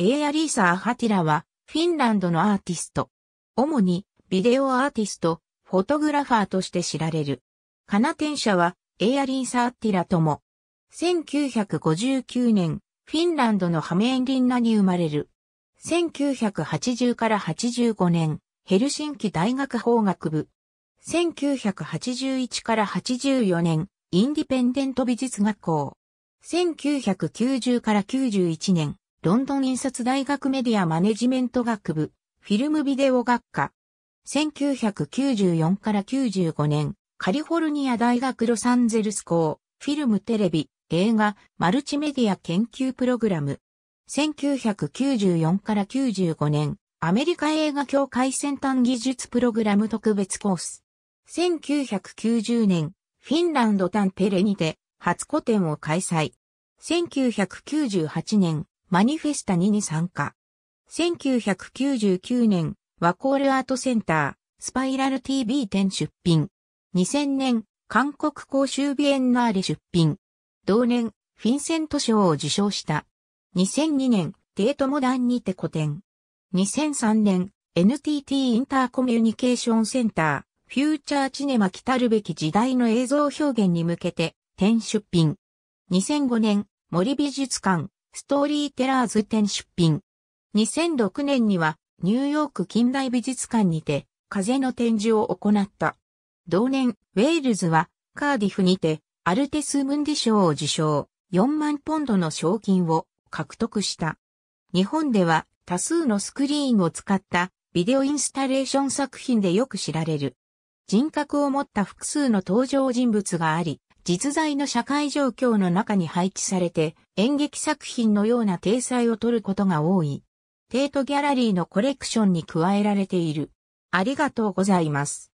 エアリーサ・アハティラは、フィンランドのアーティスト。主に、ビデオアーティスト、フォトグラファーとして知られる。カナテン社は、エアリーサ・アティラとも、1959年、フィンランドのハメンリンナに生まれる。1980から85年、ヘルシンキ大学法学部。1981から84年、インディペンデント美術学校。1990から91年、ロンドン印刷大学メディアマネジメント学部、フィルムビデオ学科。1994から95年、カリフォルニア大学ロサンゼルス校、フィルムテレビ、映画、マルチメディア研究プログラム。1994から95年、アメリカ映画協会先端技術プログラム特別コース。1990年、フィンランドタンペレにて、初個展を開催。1998年、マニフェスタ2に参加。1999年、ワコールアートセンター、スパイラル TV 展出品。2000年、韓国公衆ビエンナーレ出品。同年、フィンセント賞を受賞した。2002年、デートモダンにて個展。2003年、NTT インターコミュニケーションセンター、フューチャーチネマ来たるべき時代の映像表現に向けて、展出品。2005年、森美術館、ストーリーテラーズ展出品。2006年にはニューヨーク近代美術館にて風の展示を行った。同年、ウェールズはカーディフにてアルテス・ムンディ賞を受賞、4万ポンドの賞金を獲得した。日本では多数のスクリーンを使ったビデオインスタレーション作品でよく知られる。人格を持った複数の登場人物があり、実在の社会状況の中に配置されて演劇作品のような体裁を取ることが多い。テートギャラリーのコレクションに加えられている。ありがとうございます。